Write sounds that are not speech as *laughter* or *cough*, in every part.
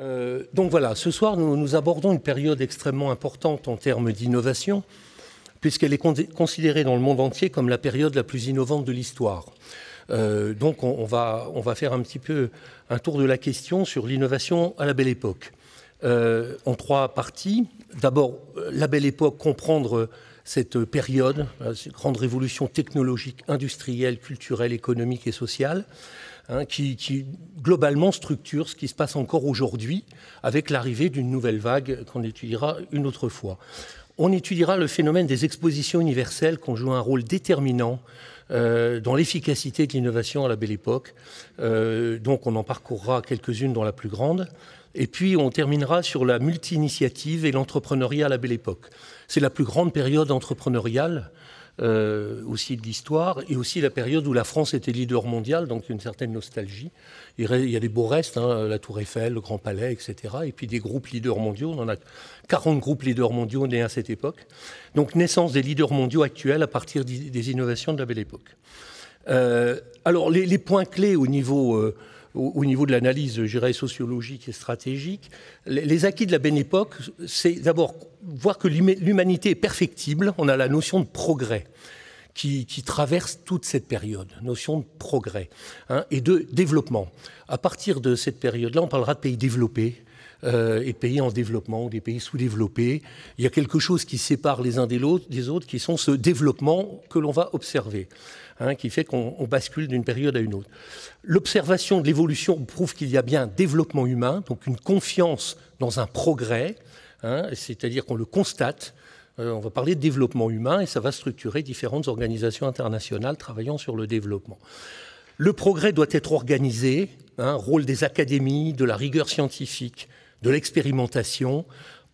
Euh, donc voilà, ce soir, nous, nous, abordons une période extrêmement importante en termes d'innovation, puisqu'elle est considérée dans le monde entier comme la période la plus innovante de l'histoire. Euh, donc on, va, on va faire un petit peu un tour de la question sur l'innovation à la belle époque, euh, en trois parties. D'abord, la belle époque, comprendre cette période, cette grande révolution technologique, industrielle, culturelle, économique et sociale. Hein, qui, globalement structure ce qui se passe encore aujourd'hui avec l'arrivée d'une nouvelle vague qu'on étudiera une autre fois. On étudiera le phénomène des expositions universelles qui ont joué un rôle déterminant euh, dans l'efficacité de l'innovation à la belle époque. Euh, donc on en parcourra quelques-unes dont la plus grande. Et puis on terminera sur la multi-initiative et l'entrepreneuriat à la belle époque. C'est la plus grande période entrepreneuriale euh, aussi de l'histoire, et aussi la période où la France était leader mondial, donc une certaine nostalgie. Il, y a des beaux restes, hein, la Tour Eiffel, le Grand Palais, etc. Et puis des groupes leaders mondiaux, on en a 40 groupes leaders mondiaux nés à cette époque. Donc naissance des leaders mondiaux actuels à partir des innovations de la belle époque. Euh, alors les, points clés au niveau... Euh, au, niveau de l'analyse, je sociologique et stratégique, les, acquis de la Belle Époque, c'est d'abord voir que l'humanité est perfectible. On a la notion de progrès. Qui, traverse toute cette période, notion de progrès hein, et de développement. À partir de cette période-là, on parlera de pays développés, euh, et pays en développement, des pays sous-développés. Il y a quelque chose qui sépare les uns des, autres, des autres, qui sont ce développement que l'on va observer, hein, qui fait qu'on bascule d'une période à une autre. L'observation de l'évolution prouve qu'il y a bien un développement humain, donc une confiance dans un progrès, hein, c'est-à-dire qu'on le constate, euh, on va parler de développement humain et ça va structurer différentes organisations internationales travaillant sur le développement. Le progrès doit être organisé, hein, rôle des académies, de la rigueur scientifique, de l'expérimentation,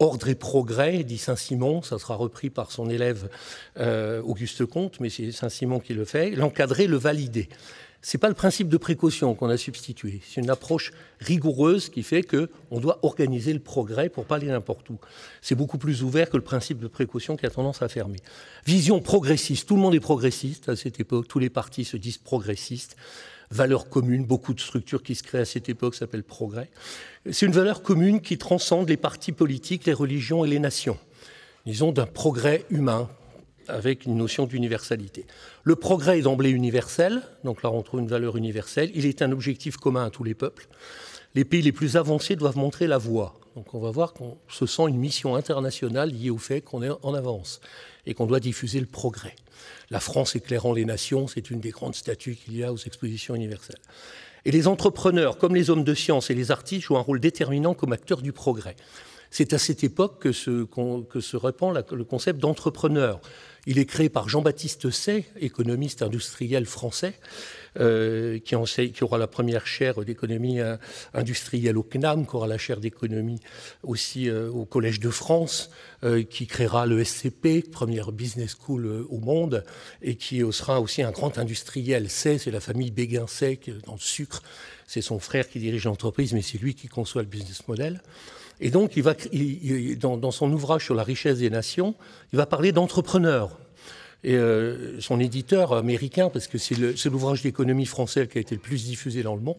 Ordre et progrès, dit Saint-Simon, ça sera repris par son élève euh, Auguste Comte, mais c'est Saint-Simon qui le fait, l'encadrer, le valider. Ce n'est pas le principe de précaution qu'on a substitué, c'est une approche rigoureuse qui fait qu'on doit organiser le progrès pour pas aller n'importe où. C'est beaucoup plus ouvert que le principe de précaution qui a tendance à fermer. Vision progressiste, tout le monde est progressiste à cette époque, tous les partis se disent progressistes valeur commune. Beaucoup de structures qui se créent à cette époque s'appellent progrès. C'est une valeur commune qui transcende les partis politiques, les religions et les nations. Disons d'un progrès humain avec une notion d'universalité. Le progrès est d'emblée universel, donc là on trouve une valeur universelle. Il est un objectif commun à tous les peuples. Les pays les plus avancés doivent montrer la voie donc on va voir qu'on se sent une mission internationale liée au fait qu'on est en avance et qu'on doit diffuser le progrès. La France éclairant les nations, c'est une des grandes statues qu'il y a aux expositions universelles. Et les entrepreneurs, comme les hommes de science et les artistes, jouent un rôle déterminant comme acteurs du progrès. C'est à cette époque que se, répand le concept d'entrepreneur. Il est créé par Jean-Baptiste Say, économiste industriel français, euh, qui, aura la première chaire d'économie euh, industrielle au CNAM, qui aura la chaire d'économie aussi euh, au Collège de France, qui créera le SCP, première business school au monde, et qui sera aussi un grand industriel. Say, c'est la famille Béguin-Say dans le sucre. C'est son frère qui dirige l'entreprise, mais c'est lui qui conçoit le business model. Et donc, il va, dans, son ouvrage sur la richesse des nations, il va parler d'entrepreneurs. Et euh, son éditeur américain, parce que c'est l'ouvrage d'économie française qui a été le plus diffusé dans le monde,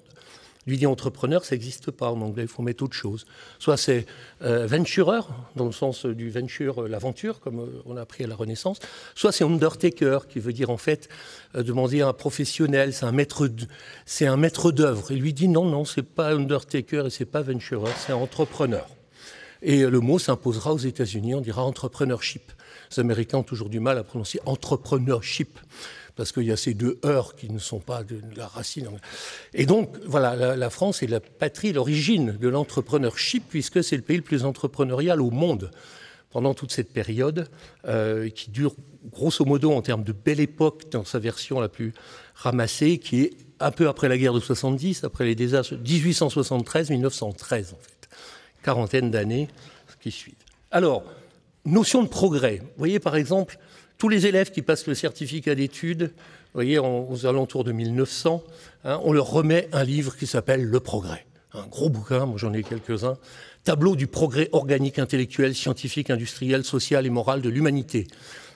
lui dit entrepreneur, ça n'existe pas en anglais, il faut mettre autre chose. Soit c'est euh, ventureur dans le sens du venture, euh, l'aventure, comme euh, on a appris à la Renaissance, soit c'est undertaker, qui veut dire en fait demander à un professionnel, c'est un maître, c'est d'œuvre. Et lui dit non, non, c'est pas undertaker et c'est pas ventureur, c'est entrepreneur. Et le mot s'imposera aux États-Unis, on dira entrepreneurship. Les Américains ont toujours du mal à prononcer entrepreneurship parce qu'il y a ces deux heures qui ne sont pas de la racine. Et donc, voilà, la, France est la patrie, l'origine de l'entrepreneurship, puisque c'est le pays le plus entrepreneurial au monde pendant toute cette période, euh, qui dure grosso modo en termes de belle époque dans sa version la plus ramassée, qui est un peu après la guerre de 70, après les désastres 1873-1913 en fait, quarantaine d'années qui suivent. Alors, notion de progrès. Vous voyez par exemple tous les élèves qui passent le certificat d'études, vous voyez, aux alentours de 1900, hein, on leur remet un livre qui s'appelle Le Progrès. Un gros bouquin, moi j'en ai quelques-uns. Tableau du progrès organique, intellectuel, scientifique, industriel, social et moral de l'humanité.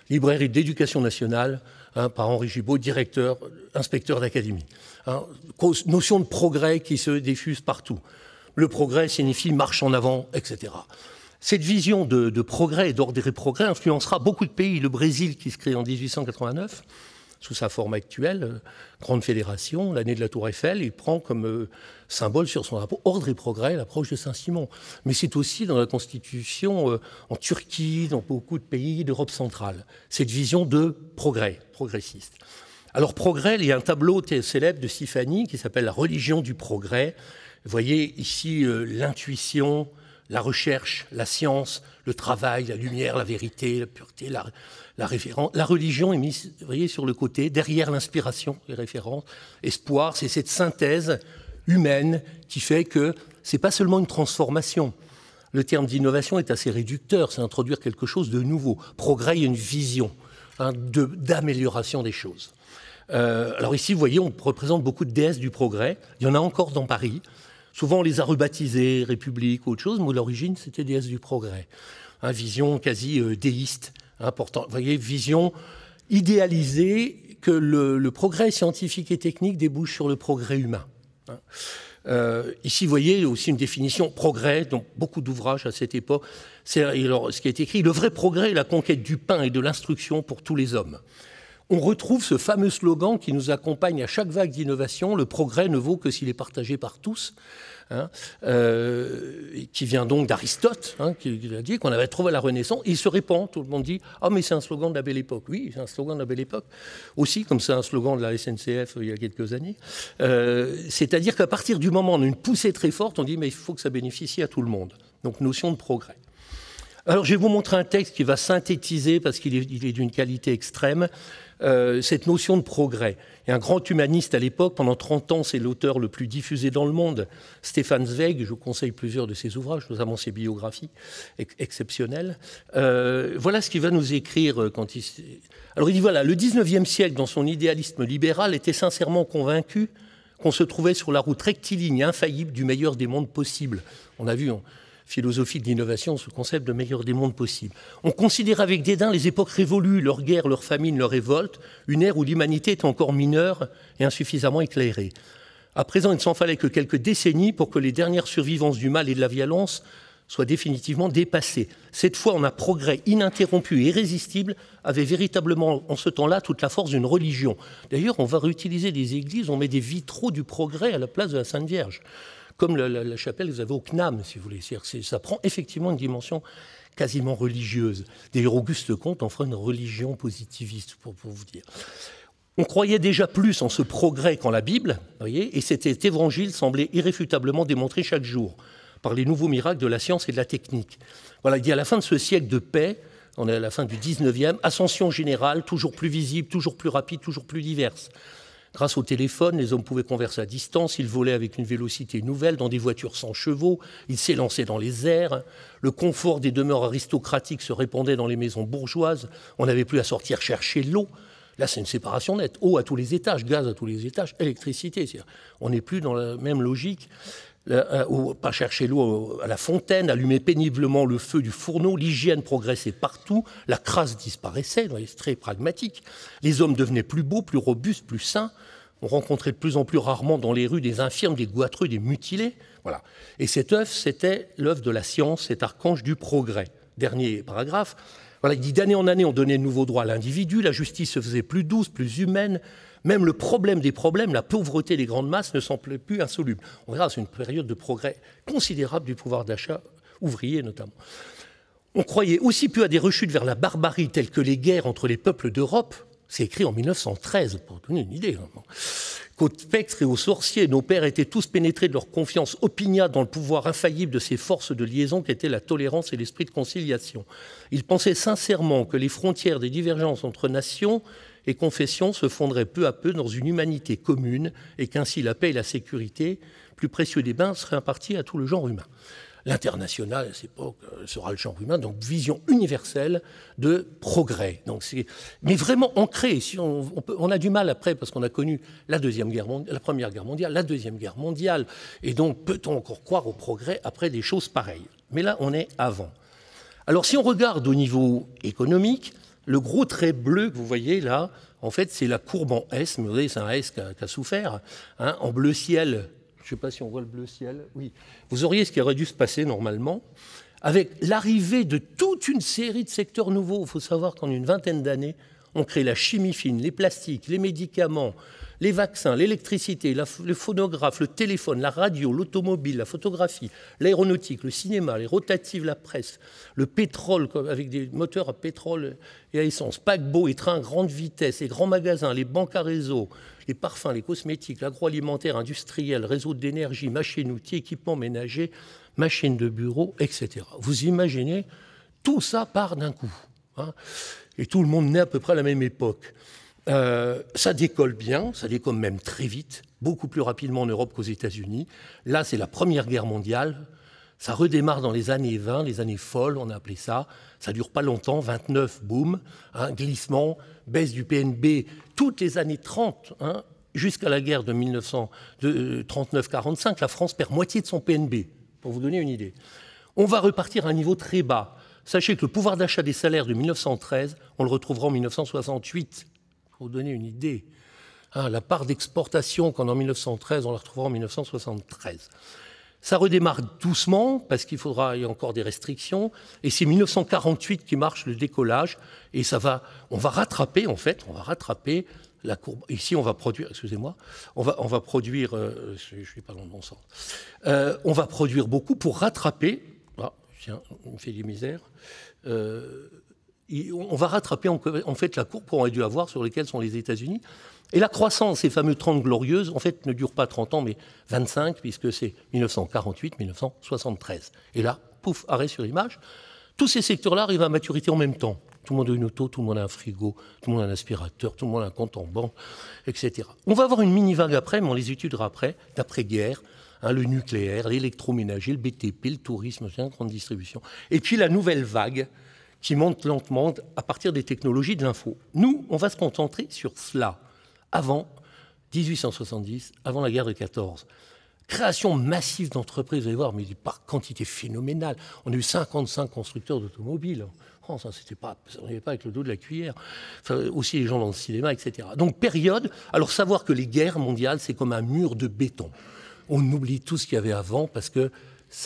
Librairie d'éducation nationale, hein, par Henri Gibault, directeur, inspecteur d'académie. Hein, notion de progrès qui se diffuse partout. Le progrès signifie marche en avant, etc. Cette vision de, de progrès, d'ordre et progrès, influencera beaucoup de pays. Le Brésil, qui se crée en 1889, sous sa forme actuelle, euh, Grande Fédération, l'année de la Tour Eiffel, il prend comme euh, symbole sur son rapport ordre et progrès l'approche de Saint-Simon. Mais c'est aussi dans la Constitution euh, en Turquie, dans beaucoup de pays d'Europe centrale, cette vision de progrès, progressiste. Alors progrès, il y a un tableau célèbre de Siphanie qui s'appelle La religion du progrès. Vous voyez ici l'intuition, la recherche, la science, le travail, la lumière, la vérité, la pureté, la, référence. La religion est mise, sur le côté, derrière l'inspiration, les références. Espoir, c'est cette synthèse humaine qui fait que ce n'est pas seulement une transformation. Le terme d'innovation est assez réducteur, c'est introduire quelque chose de nouveau. Progrès, il y a une vision hein, d'amélioration des choses. Euh, alors ici, vous voyez, on représente beaucoup de déesses du progrès. Il y en a encore dans Paris. Souvent, on les a rebaptisés République ou autre chose, mais l'origine, c'était déesse du progrès. Hein, vision quasi euh, déiste, important. voyez, vision idéalisée que le, progrès scientifique et technique débouche sur le progrès humain. Hein. Euh, ici, vous voyez aussi une définition progrès, donc beaucoup d'ouvrages à cette époque. C'est ce qui est écrit le vrai progrès est la conquête du pain et de l'instruction pour tous les hommes on retrouve ce fameux slogan qui nous accompagne à chaque vague d'innovation, le progrès ne vaut que s'il est partagé par tous, hein. euh, qui vient donc d'Aristote, hein, qui, a dit qu'on avait trouvé à la Renaissance, il se répand, tout le monde dit, ah oh, mais c'est un slogan de la belle époque, oui, c'est un slogan de la belle époque, aussi comme c'est un slogan de la SNCF euh, il y a quelques années, euh, c'est-à-dire qu'à partir du moment on une poussée très forte, on dit, mais il faut que ça bénéficie à tout le monde, donc notion de progrès. Alors je vais vous montrer un texte qui va synthétiser, parce qu'il est d'une qualité extrême, euh, cette notion de progrès. Et un grand humaniste à l'époque, pendant 30 ans, c'est l'auteur le plus diffusé dans le monde, Stéphane Zweig, je vous conseille plusieurs de ses ouvrages, notamment ses biographies exceptionnelles. Euh, voilà ce qu'il va nous écrire euh, quand il... Alors il dit, voilà, le 19e siècle, dans son idéalisme libéral, était sincèrement convaincu qu'on se trouvait sur la route rectiligne, infaillible, du meilleur des mondes possibles. On a vu philosophie de l'innovation, ce concept de meilleur des mondes possibles. On considère avec dédain les époques révolues, leurs guerres, leurs famines, leurs révoltes, une ère où l'humanité est encore mineure et insuffisamment éclairée. À présent, il ne s'en fallait que quelques décennies pour que les dernières survivances du mal et de la violence soient définitivement dépassées. Cette fois, on a progrès ininterrompu et irrésistible avait véritablement, en ce temps-là, toute la force d'une religion. D'ailleurs, on va réutiliser des églises, on met des vitraux du progrès à la place de la Sainte Vierge comme la, chapelle que vous avez au CNAM, si vous voulez. ça prend effectivement une dimension quasiment religieuse. D'ailleurs, Auguste Comte en fera une religion positiviste, pour, vous dire. On croyait déjà plus en ce progrès qu'en la Bible, voyez, et cet évangile semblait irréfutablement démontré chaque jour par les nouveaux miracles de la science et de la technique. Voilà, il dit à la fin de ce siècle de paix, on est à la fin du 19e, ascension générale, toujours plus visible, toujours plus rapide, toujours plus diverse. Grâce au téléphone, les hommes pouvaient converser à distance, ils volaient avec une vélocité nouvelle dans des voitures sans chevaux, ils s'élançaient dans les airs, le confort des demeures aristocratiques se répandait dans les maisons bourgeoises, on n'avait plus à sortir chercher l'eau. Là, c'est une séparation nette. Eau à tous les étages, gaz à tous les étages, électricité. on n'est plus dans la même logique. Euh, pas chercher l'eau à la fontaine, allumer péniblement le feu du fourneau, l'hygiène progressait partout, la crasse disparaissait, les très pragmatique. Les hommes devenaient plus beaux, plus robustes, plus sains, on rencontrait de plus en plus rarement dans les rues des infirmes, des goitreux, des mutilés. Voilà. Et cette œuvre, c'était l'œuvre de la science, cet archange du progrès. Dernier paragraphe. Voilà, il dit d'année en année, on donnait de nouveaux droits à l'individu, la justice se faisait plus douce, plus humaine. Même le problème des problèmes, la pauvreté des grandes masses, ne semblait plus insoluble. On verra, c'est une période de progrès considérable du pouvoir d'achat ouvrier notamment. On croyait aussi peu à des rechutes vers la barbarie telles que les guerres entre les peuples d'Europe, c'est écrit en 1913, pour donner une idée. Hein. Qu'aux spectres et aux sorciers, nos pères étaient tous pénétrés de leur confiance opiniâtre dans le pouvoir infaillible de ces forces de liaison qu'étaient la tolérance et l'esprit de conciliation. Ils pensaient sincèrement que les frontières des divergences entre nations et confessions se fondraient peu à peu dans une humanité commune et qu'ainsi la paix et la sécurité, plus précieux des bains, seraient imparties à tout le genre humain. L'international, à cette époque, euh, sera le champ humain. Donc, vision universelle de progrès. Donc, c'est, mais vraiment ancré. Si on, on, a du mal après, parce qu'on a connu la, deuxième guerre, la Première Guerre mondiale, la Deuxième Guerre mondiale. Et donc, peut-on encore croire au progrès après des choses pareilles Mais là, on est avant. Alors, si on regarde au niveau économique, le gros trait bleu que vous voyez là, en fait, c'est la courbe en S, mais vous voyez, c'est un S qui a, souffert. Hein, en bleu ciel, je ne sais pas si on voit le bleu ciel, oui, vous auriez ce qui aurait dû se passer normalement, avec l'arrivée de toute une série de secteurs nouveaux. Il faut savoir qu'en une vingtaine d'années, on crée la chimie fine, les plastiques, les médicaments, les vaccins, l'électricité, le phonographe, le téléphone, la radio, l'automobile, la photographie, l'aéronautique, le cinéma, les rotatives, la presse, le pétrole avec des moteurs à pétrole et à essence, paquebots et trains à grande vitesse, les grands magasins, les banques à réseau, les parfums, les cosmétiques, l'agroalimentaire industriel, réseau d'énergie, machines, outils, équipements ménagers, machines de bureau, etc. Vous imaginez, tout ça part d'un coup. Hein. et tout le monde naît à peu près à la même époque. Euh, ça décolle bien, ça décolle même très vite, beaucoup plus rapidement en Europe qu'aux États-Unis. Là, c'est la Première Guerre mondiale. Ça redémarre dans les années 20, les années folles, on a appelé ça. Ça dure pas longtemps, 29, boum, un hein, glissement, baisse du PNB. Toutes les années 30, hein, jusqu'à la guerre de 1939-45, euh, la France perd moitié de son PNB, pour vous donner une idée. On va repartir à un niveau très bas. Sachez que le pouvoir d'achat des salaires de 1913, on le retrouvera en 1968. Pour vous donner une idée, hein, la part d'exportation qu'en en 1913, on la retrouvera en 1973. Ça redémarre doucement parce qu'il faudra y a encore des restrictions et c'est 1948 qui marche le décollage et ça va on va rattraper en fait on va rattraper la courbe ici on va produire excusez-moi on va on va produire euh, je suis pas dans le bon sens euh, on va produire beaucoup pour rattraper ah, tiens, on me fait des misères euh, on va rattraper en fait la courbe qu'on aurait dû avoir sur lesquelles sont les États-Unis. Et la croissance, ces fameux 30 glorieuses, en fait, ne dure pas 30 ans, mais 25, puisque c'est 1948-1973. Et là, pouf, arrêt sur l'image. Tous ces secteurs-là arrivent à maturité en même temps. Tout le monde a une auto, tout le monde a un frigo, tout le monde a un aspirateur, tout le monde a un compte en banque, etc. On va avoir une mini-vague après, mais on les étudiera après, d'après-guerre, hein, le nucléaire, l'électroménager, le BTP, le tourisme, la grande distribution. Et puis la nouvelle vague, qui monte lentement à partir des technologies de l'info. Nous, on va se concentrer sur cela, avant 1870, avant la guerre de 14. Création massive d'entreprises, vous allez voir, mais par quantité phénoménale. On a eu 55 constructeurs d'automobiles France, oh, c'était pas, on n'y pas avec le dos de la cuillère. aussi les gens dans le cinéma, etc. Donc période, alors savoir que les guerres mondiales, c'est comme un mur de béton. On oublie tout ce qu'il y avait avant parce que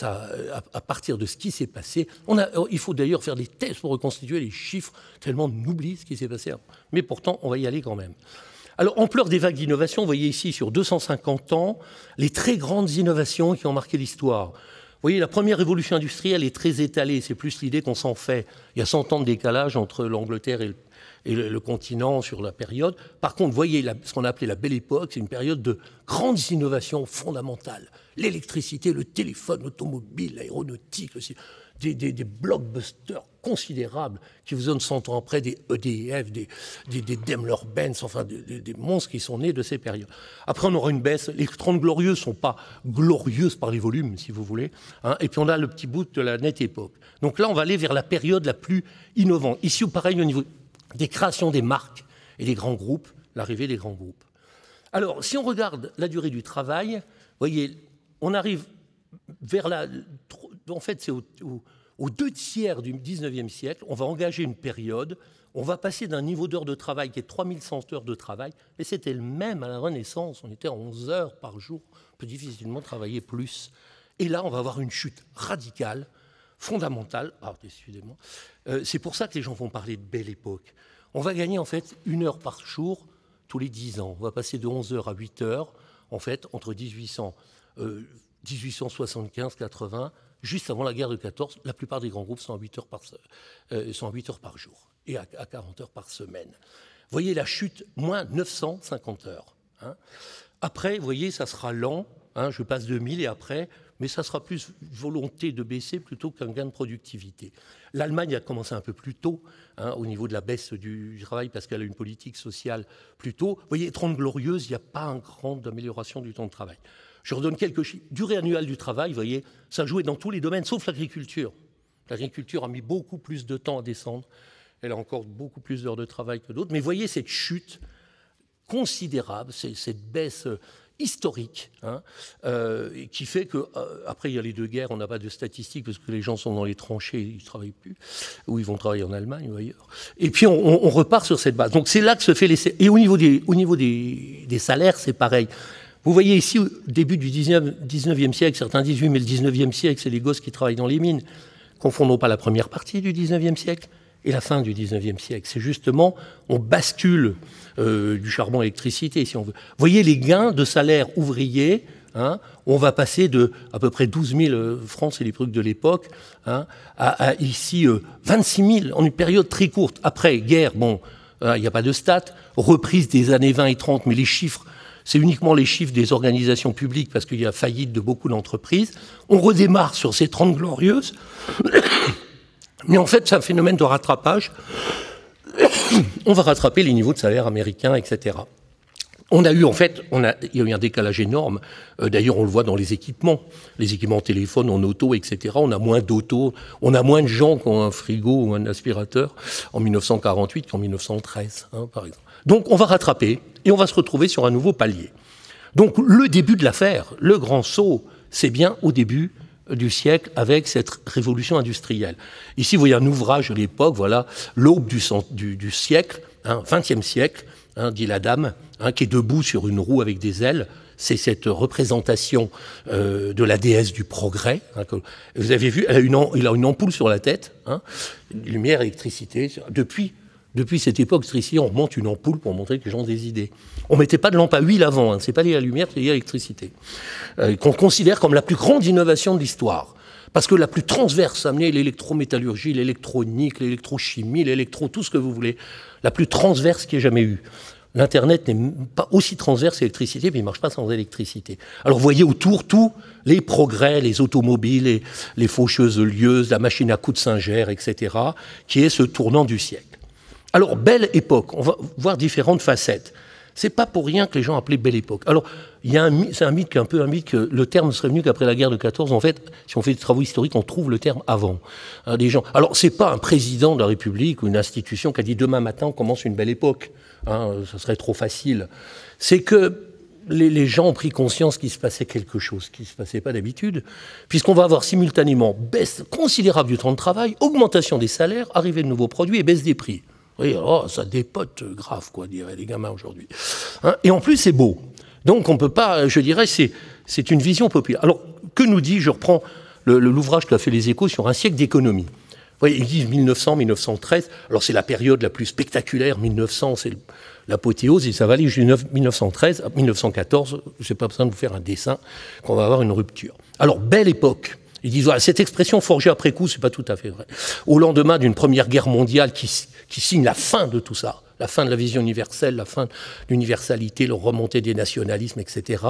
euh, à, partir de ce qui s'est passé. Oh, il faut d'ailleurs faire des tests pour reconstituer les chiffres, tellement on oublie ce qui s'est passé. Mais pourtant, on va y aller quand même. Alors, ampleur des vagues d'innovation, vous voyez ici sur 250 ans, les très grandes innovations qui ont marqué l'histoire. Vous voyez, la première révolution industrielle est très étalée, c'est plus l'idée qu'on s'en fait. Il y a 100 ans de décalage entre l'Angleterre et le et le, continent sur la période. Par contre, voyez ce qu'on appelait la belle époque, c'est une période de grandes innovations fondamentales. L'électricité, le téléphone, l'automobile, l'aéronautique, des, des, blockbusters considérables qui vous donnent 100 ans après des EDF, des, Daimler-Benz, enfin des, monstres qui sont nés de ces périodes. Après, on aura une baisse. Les 30 glorieuses ne sont pas glorieuses par les volumes, si vous voulez. Hein. Et puis, on a le petit bout de la nette époque. Donc là, on va aller vers la période la plus innovante. Ici, pareil, au niveau des créations des marques et des grands groupes, l'arrivée des grands groupes. Alors, si on regarde la durée du travail, vous voyez, on arrive vers la... En fait, c'est au, aux deux tiers du 19e siècle, on va engager une période, on va passer d'un niveau d'heures de travail qui est 3100 heures de travail, et c'était le même à la Renaissance, on était à 11 heures par jour, on peut difficilement travailler plus. Et là, on va avoir une chute radicale fondamentale. Ah, euh, c'est pour ça que les gens vont parler de belle époque. On va gagner en fait une heure par jour tous les 10 ans. On va passer de 11 heures à 8 heures, en fait, entre 1800, 1875-80, euh, juste avant la guerre de 14. La plupart des grands groupes sont à 8 heures par, euh, sont heures par jour et à, 40 heures par semaine. Voyez la chute, moins 950 heures. Hein. Après, vous voyez, ça sera lent. Hein, je passe 2000 et après, mais ça sera plus volonté de baisser plutôt qu'un gain de productivité. L'Allemagne a commencé un peu plus tôt hein, au niveau de la baisse du travail parce qu'elle a une politique sociale plus tôt. Vous voyez, 30 glorieuses, il n'y a pas un grand amélioration du temps de travail. Je redonne quelques chiffres. Durée annuelle du travail, vous voyez, ça jouait dans tous les domaines, sauf l'agriculture. L'agriculture a mis beaucoup plus de temps à descendre. Elle a encore beaucoup plus d'heures de travail que d'autres. Mais vous voyez cette chute considérable, cette baisse historique, hein, euh, qui fait que euh, après il y a les deux guerres, on n'a pas de statistiques parce que les gens sont dans les tranchées, ils travaillent plus, ou ils vont travailler en Allemagne ou ailleurs. Et puis on, repart sur cette base. Donc c'est là que se fait l'essai. Et au niveau des, au niveau des, salaires, c'est pareil. Vous voyez ici, au début du 19, e siècle, certains disent oui, mais le 19e siècle, c'est les gosses qui travaillent dans les mines. Confondons pas la première partie du 19e siècle et la fin du 19e siècle. C'est justement, on bascule euh, du charbon à l'électricité, si on veut. Voyez les gains de salaire ouvrier. Hein, on va passer de à peu près 12 000 euh, francs, c'est les trucs de l'époque, hein, à, ici 26 euh, 000 en une période très courte. Après, guerre, bon, hein, il n'y a pas de stats, reprise des années 20 et 30, mais les chiffres, c'est uniquement les chiffres des organisations publiques parce qu'il y a faillite de beaucoup d'entreprises. On redémarre sur ces 30 glorieuses. *coughs* Mais en fait, c'est un phénomène de rattrapage. *coughs* On va rattraper les niveaux de salaire américains, etc. On a eu, en fait, on a, il y a eu un décalage énorme. Euh, d'ailleurs, on le voit dans les équipements. Les équipements en téléphone, en auto, etc. On a moins d'auto, on a moins de gens qui ont un frigo ou un aspirateur en 1948 qu'en 1913, hein, par exemple. Donc, on va rattraper et on va se retrouver sur un nouveau palier. Donc, le début de l'affaire, le grand saut, c'est bien au début du siècle avec cette révolution industrielle. Ici, vous voyez un ouvrage de l'époque, voilà, l'aube du, siècle, hein, 20e siècle, hein, dit la dame, hein, qui est debout sur une roue avec des ailes. C'est cette représentation euh, de la déesse du progrès. Hein, vous avez vu, elle a une, il a une ampoule sur la tête, hein, lumière, électricité. Depuis depuis cette époque, ici, on remonte une ampoule pour montrer que les gens ont des idées. On mettait pas de lampe à huile avant, hein. c'est pas lié à la lumière, c'est lié à l'électricité. Euh, qu'on considère comme la plus grande innovation de l'histoire. Parce que la plus transverse, amener l'électrométallurgie, l'électronique, l'électrochimie, l'électro, tout ce que vous voulez, la plus transverse qui ait jamais eu. L'Internet n'est pas aussi transverse que mais il ne marche pas sans électricité. Alors vous voyez autour tout les progrès, les automobiles, les faucheuses lieuses, la machine à coups de singère, etc., qui est ce tournant du siècle. Alors, belle époque, on va voir différentes facettes. C'est pas pour rien que les gens appelaient Belle Époque. Alors, il y a un c'est un mythe qui un peu un mythe que le terme ne serait venu qu'après la guerre de 14. En fait, si on fait des travaux historiques, on trouve le terme avant. Alors, hein, ce gens. Alors, c'est pas un président de la République ou une institution qui a dit demain matin on commence une Belle Époque. Hein, ce ça serait trop facile. C'est que les, les, gens ont pris conscience qu'il se passait quelque chose qui ne se passait pas d'habitude, puisqu'on va avoir simultanément baisse considérable du temps de travail, augmentation des salaires, arrivée de nouveaux produits et baisse des prix voyez, oh, ça dépote grave, quoi, diraient les gamins aujourd'hui. Hein, et en plus, c'est beau. Donc on peut pas, je dirais, c'est une vision populaire. Alors, que nous dit, je reprends l'ouvrage qui a fait les échos sur un siècle d'économie. voyez, Ils disent 1900-1913, alors c'est la période la plus spectaculaire, 1900 c'est l'apothéose, et ça va aller jusqu'à 1913, 1914, je n'ai pas besoin de vous faire un dessin, qu'on va avoir une rupture. Alors, belle époque, ils disent, cette expression forgée après coup, c'est pas tout à fait vrai. Au lendemain d'une première guerre mondiale qui, qui, signe la fin de tout ça, la fin de la vision universelle, la fin de l'universalité, le remontée des nationalismes, etc.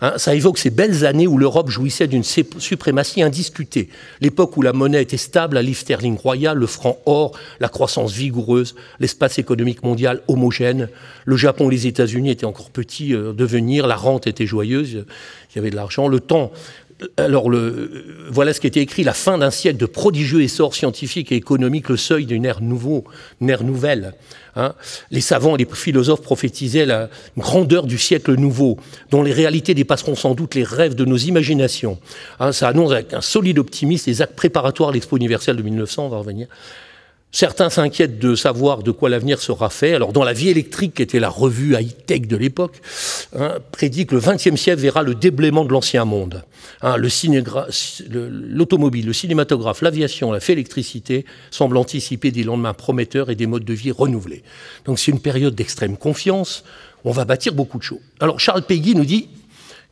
Hein, ça évoque ces belles années où l'Europe jouissait d'une suprématie indiscutée. L'époque où la monnaie était stable, la livre sterling royale, le franc or, la croissance vigoureuse, l'espace économique mondial homogène. Le Japon, et les États-Unis étaient encore petits, euh, devenir, la rente était joyeuse, il y avait de l'argent. Le temps alors, le, voilà ce qui était écrit la fin d'un siècle de prodigieux essor scientifique et économique, le seuil d'une ère nouveau, ère nouvelle. Hein. Les savants et les philosophes prophétisaient la grandeur du siècle nouveau, dont les réalités dépasseront sans doute les rêves de nos imaginations. Hein. ça annonce avec un solide optimisme les actes préparatoires à l'Expo universelle de 1900, on va revenir. Certains s'inquiètent de savoir de quoi l'avenir sera fait. Alors, dans La Vie électrique, qui était la revue high-tech de l'époque, hein, prédit que le XXe siècle verra le déblaiement de l'ancien monde. Hein, l'automobile, le, cinématographe, l'aviation, la fée électricité semblent anticiper des lendemains prometteurs et des modes de vie renouvelés. Donc, c'est une période d'extrême confiance. On va bâtir beaucoup de choses. Alors, Charles Peggy nous dit,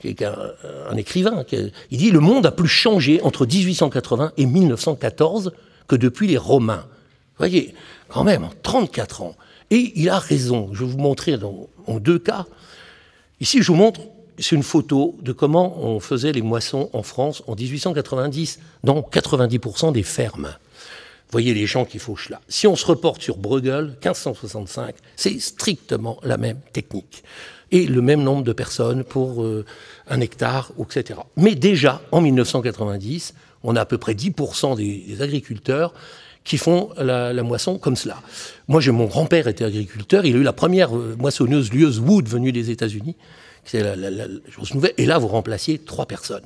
qui est un, écrivain, il dit Le monde a plus changé entre 1880 et 1914 que depuis les Romains voyez, quand même, 34 ans. Et il a raison. Je vais vous montrer en deux cas. Ici, je vous montre, c'est une photo de comment on faisait les moissons en France en 1890 dans 90% des fermes. Vous voyez les gens qui fauchent là. Si on se reporte sur Bruegel, 1565, c'est strictement la même technique. Et le même nombre de personnes pour euh, un hectare, etc. Mais déjà, en 1990, on a à peu près 10% des agriculteurs qui font la, moisson comme cela. Moi, mon grand-père était agriculteur, il a eu la première euh, moissonneuse lieuse Wood venue des États-Unis, c'est la, chose nouvelle, et là, vous remplaciez trois personnes.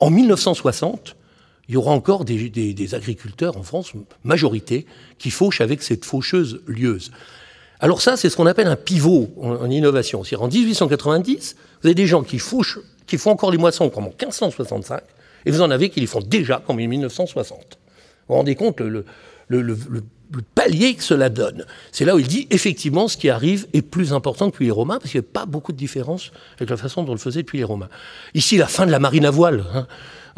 En 1960, il y aura encore des, agriculteurs en France, majorité, qui fauchent avec cette faucheuse lieuse. Alors ça, c'est ce qu'on appelle un pivot en, innovation. C'est-à-dire en 1890, vous avez des gens qui fauchent, qui font encore les moissons comme en 1565, et vous en avez qui les font déjà comme en 1960. Vous vous rendez compte le, le, palier que cela donne. C'est là où il dit effectivement ce qui arrive est plus important que puis les Romains, parce qu'il n'y a pas beaucoup de différence avec la façon dont le faisait depuis les Romains. Ici, la fin de la marine à voile. Hein.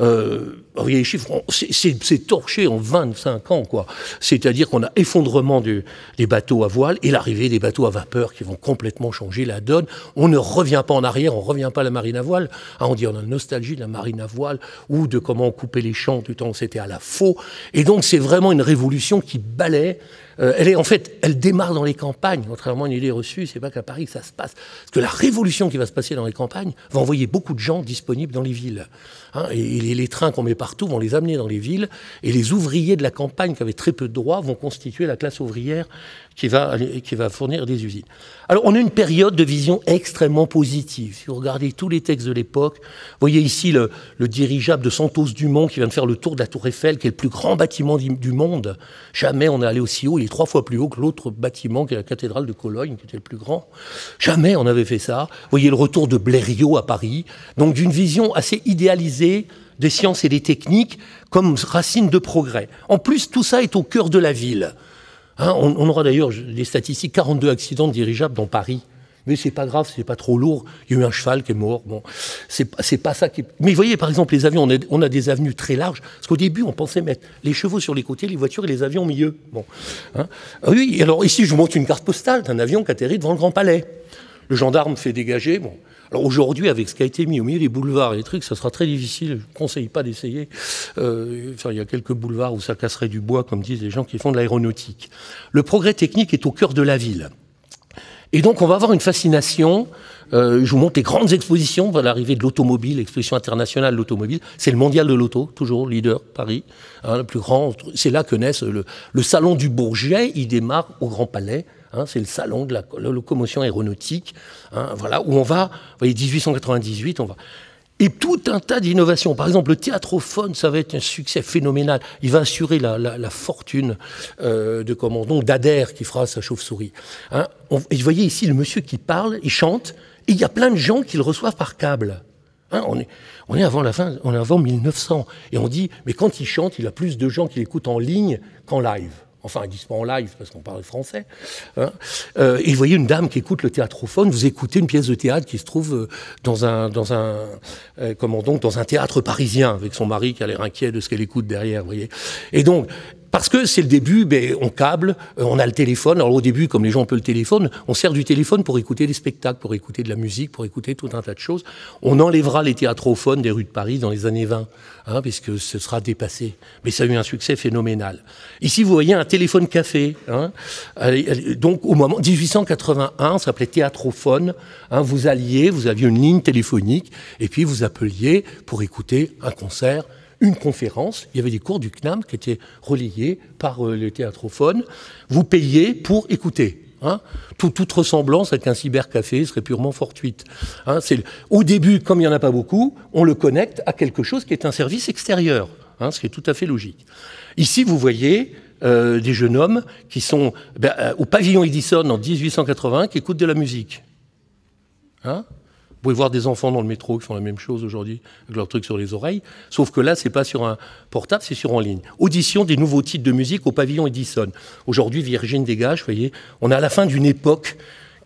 Euh, regardez les chiffres, c'est torché en 25 ans, quoi. C'est-à-dire qu'on a effondrement du, des bateaux à voile et l'arrivée des bateaux à vapeur qui vont complètement changer la donne. On ne revient pas en arrière, on ne revient pas à la marine à voile. Ah, on dit on a une nostalgie de la marine à voile ou de comment on coupait les champs du temps où c'était à la faux. Et donc c'est vraiment une révolution qui balaie euh, elle est en fait, elle démarre dans les campagnes, contrairement à une idée reçue, c'est pas qu'à Paris ça se passe. Parce que la révolution qui va se passer dans les campagnes va envoyer beaucoup de gens disponibles dans les villes. Hein. et, les, les trains qu'on met partout, vont les amener dans les villes, et les ouvriers de la campagne qui avaient très peu de droits vont constituer la classe ouvrière qui va, qui va fournir des usines. Alors on a une période de vision extrêmement positive. Si vous regardez tous les textes de l'époque, vous voyez ici le, dirigeable de Santos Dumont qui vient de faire le tour de la tour Eiffel, qui est le plus grand bâtiment du monde. Jamais on est allé aussi haut, il est trois fois plus haut que l'autre bâtiment qui est la cathédrale de Cologne, qui était le plus grand. Jamais on avait fait ça. Vous voyez le retour de Blériot à Paris, donc d'une vision assez idéalisée des sciences et des techniques comme racine de progrès. En plus, tout ça est au cœur de la ville. Hein, on, aura d'ailleurs des statistiques 42 accidents dirigeables dans Paris. Mais c'est pas grave, c'est pas trop lourd. Il y a eu un cheval qui est mort. Bon, c'est pas ça qui. Mais voyez, par exemple, les avions, on a, des avenues très larges. Parce qu'au début, on pensait mettre les chevaux sur les côtés, les voitures et les avions au milieu. Bon, hein. ah oui. Alors ici, je vous montre une carte postale d'un avion qui atterrit devant le Grand Palais. Le gendarme fait dégager. Bon, alors aujourd'hui, avec ce qui a été mis au milieu des boulevards et des trucs, ça sera très difficile. Je ne conseille pas d'essayer. Euh, enfin, il y a quelques boulevards où ça casserait du bois, comme disent les gens qui font de l'aéronautique. Le progrès technique est au cœur de la ville. Et donc, on va avoir une fascination. Euh, je vous montre les grandes expositions. Voilà l'arrivée de l'automobile, l'exposition internationale de l'automobile. C'est le mondial de l'auto, toujours leader, Paris. Hein, le plus grand. C'est là que naît le salon du Bourget. Il démarre au Grand Palais Hein, c'est le salon de la, locomotion aéronautique, hein, voilà, où on va, vous voyez, 1898, on va. Et tout un tas d'innovations. Par exemple, le théâtrophone, ça va être un succès phénoménal. Il va assurer la, fortune euh, de Donc, d'Ader qui fera sa chauve-souris. Hein. et vous voyez ici le monsieur qui parle, il chante, et il y a plein de gens qui le reçoivent par câble. on, est, avant la fin, on est avant 1900. Et on dit, mais quand il chante, il a plus de gens qui l'écoutent en ligne qu'en live enfin ils disent pas en live parce qu'on parle français. Hein. Euh, et vous voyez une dame qui écoute le théâtrophone, vous écoutez une pièce de théâtre qui se trouve euh, dans un, dans un, euh, dans un théâtre parisien avec son mari qui a l'air inquiet de ce qu'elle écoute derrière, vous voyez. Et donc, parce que c'est le début, ben, on câble, euh, on a le téléphone. Alors au début, comme les gens ont peu le téléphone, on sert du téléphone pour écouter des spectacles, pour écouter de la musique, pour écouter tout un tas de choses. On enlèvera les théâtrophones des rues de Paris dans les années 20, hein, puisque ce sera dépassé. Mais ça a eu un succès phénoménal. Ici, vous voyez un téléphone café. Hein. donc au moment 1881, ça s'appelait théâtrophone. Hein. vous alliez, vous aviez une ligne téléphonique, et puis vous appeliez pour écouter un concert une conférence, il y avait des cours du CNAM qui étaient relayés par euh, les théâtrophones. Vous payez pour écouter. Hein toute ressemblance avec un cybercafé serait purement fortuite. Hein Au début, comme il n'y en a pas beaucoup, on le connecte à quelque chose qui est un service extérieur, hein, ce qui est tout à fait logique. Ici, vous voyez euh, des jeunes hommes qui sont ben, euh, au pavillon Edison en 1880, qui écoutent de la musique. Hein vous pouvez voir des enfants dans le métro qui font la même chose aujourd'hui avec leur truc sur les oreilles, sauf que là, ce n'est pas sur un portable, c'est sur en ligne. Audition des nouveaux titres de musique au pavillon Edison. Aujourd'hui, Virgin dégage, vous voyez, on est à la fin d'une époque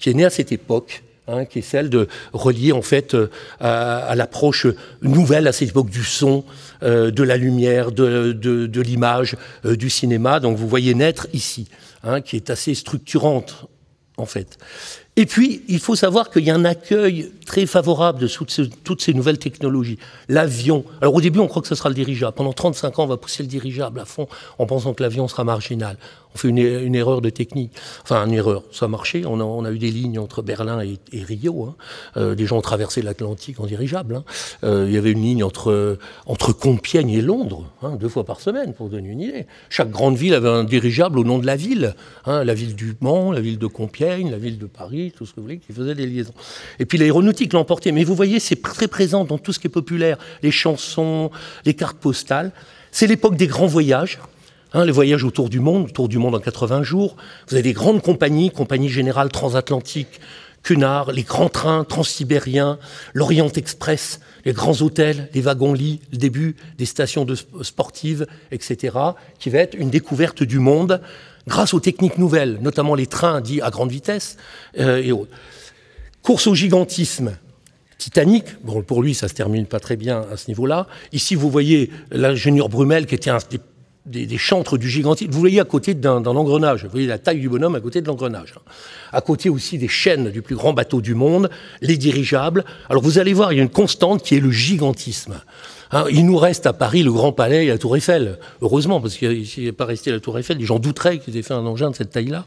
qui est née à cette époque. Hein, qui est celle de relier en fait euh, à, l'approche nouvelle à cette époque du son, euh, de la lumière, de, l'image, euh, du cinéma. Donc vous voyez naître ici, hein, qui est assez structurante en fait. Et puis, il faut savoir qu'il y a un accueil très favorable de toutes ces, nouvelles technologies. L'avion. Alors, au début, on croit que ce sera le dirigeable. Pendant 35 ans, on va pousser le dirigeable à fond en pensant que l'avion sera marginal on fait une, erreur de technique. Enfin, une erreur, ça a marché. On a, eu des lignes entre Berlin et, Rio. Hein. Euh, des gens ont traversé l'Atlantique en dirigeable. Hein. Euh, il y avait une ligne entre, Compiègne et Londres, hein, deux fois par semaine, pour donner une idée. Chaque grande ville avait un dirigeable au nom de la ville. la ville du Mans, la ville de Compiègne, la ville de Paris, tout ce que vous voulez, qui faisait des liaisons. Et puis l'aéronautique l'emportait. Mais vous voyez, c'est très présent dans tout ce qui est populaire. Les chansons, les cartes postales. C'est l'époque des grands voyages. Hein, les voyages autour du monde, autour du monde en 80 jours. Vous avez des grandes compagnies, Compagnie Générale Transatlantique, Cunard, les grands trains transsibériens, l'Orient Express, les grands hôtels, les wagons-lits, le début des stations de sportives, etc., qui va être une découverte du monde grâce aux techniques nouvelles, notamment les trains dits à grande vitesse euh, et Course au gigantisme, Titanic. Bon, pour lui, ça se termine pas très bien à ce niveau-là. Ici, vous voyez l'ingénieur Brumel, qui était un des des, chantres du gigantisme. Vous voyez à côté d'un engrenage, vous voyez la taille du bonhomme à côté de l'engrenage. Hein. À côté aussi des chaînes du plus grand bateau du monde, les dirigeables. Alors vous allez voir, il y a une constante qui est le gigantisme. Hein. il nous reste à Paris le Grand Palais et la Tour Eiffel. Heureusement, parce qu'il n'y a pas resté la Tour Eiffel, Les gens douteraient qu'ils aient fait un engin de cette taille-là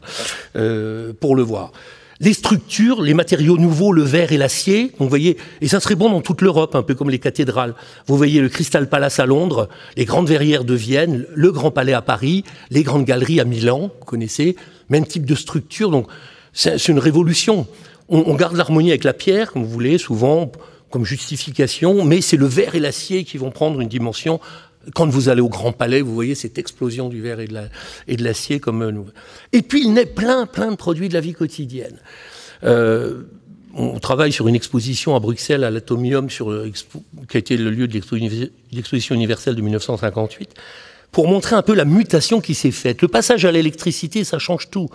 euh, pour le voir les structures, les matériaux nouveaux, le verre et l'acier. vous voyez, et ça serait bon dans toute l'Europe, un peu comme les cathédrales. Vous voyez le Crystal Palace à Londres, les grandes verrières de Vienne, le Grand Palais à Paris, les grandes galeries à Milan, vous connaissez, même type de structure. Donc, c'est une révolution. On, on garde l'harmonie avec la pierre, comme vous voulez, souvent comme justification, mais c'est le verre et l'acier qui vont prendre une dimension quand vous allez au Grand Palais, vous voyez cette explosion du verre et de l'acier comme comme euh, Et puis il naît plein, plein de produits de la vie quotidienne. Euh, on travaille sur une exposition à Bruxelles à l'Atomium, qui a été le lieu de l'exposition universelle de 1958, pour montrer un peu la mutation qui s'est faite. Le passage à l'électricité, ça change tout.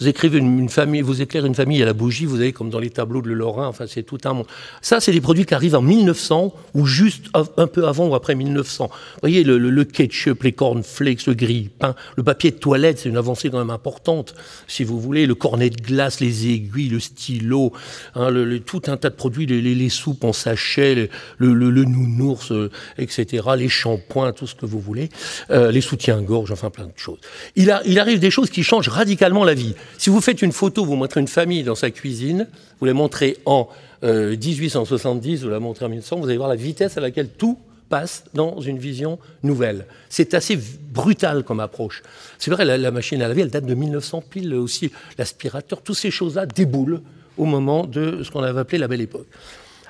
Vous écrivez une, famille, vous éclairez une famille à la bougie, vous avez comme dans les tableaux de Le Lorrain, enfin c'est tout un monde. Ça, c'est des produits qui arrivent en 1900 ou juste un peu avant ou après 1900. Vous voyez, le, ketchup, les cornflakes, le gris, pain le papier de toilette, c'est une avancée quand même importante, si vous voulez, le cornet de glace, les aiguilles, le stylo, hein, le, tout un tas de produits, les, les, soupes en sachet, le, nounours, euh, etc., les shampoings, tout ce que vous voulez, euh, les soutiens-gorge, enfin plein de choses. Il, il arrive des choses qui changent radicalement la vie. Si vous faites une photo, vous montrez une famille dans sa cuisine, vous la montrez en 1870, euh, vous la montrez en 1900, vous allez voir la vitesse à laquelle tout passe dans une vision nouvelle. C'est assez brutal comme approche. C'est vrai, la, machine à laver, elle date de 1900 pile aussi, l'aspirateur, toutes ces choses-là déboulent au moment de ce qu'on avait appelé la belle époque.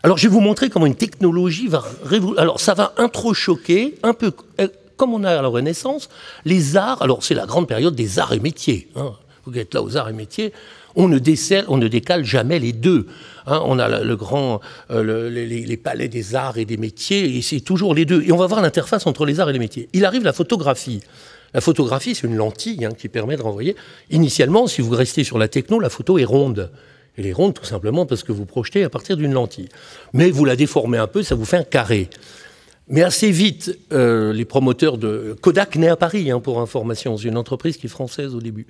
Alors je vais vous montrer comment une technologie va révolutionner. Alors ça va introchoquer un peu euh, comme on a à la Renaissance, les arts, alors c'est la grande période des arts et métiers, hein vous êtes là aux arts et métiers, on ne, on ne décale jamais les deux. Hein. on a le grand, euh, les, palais des arts et des métiers, et c'est toujours les deux. Et on va voir l'interface entre les arts et les métiers. Il arrive la photographie. La photographie, c'est une lentille hein, qui permet de renvoyer. Initialement, si vous restez sur la techno, la photo est ronde. Elle est ronde tout simplement parce que vous projetez à partir d'une lentille. Mais vous la déformez un peu, ça vous fait un carré. Mais assez vite, euh, les promoteurs de Kodak naît à Paris, hein, pour information, c'est une entreprise qui est française au début.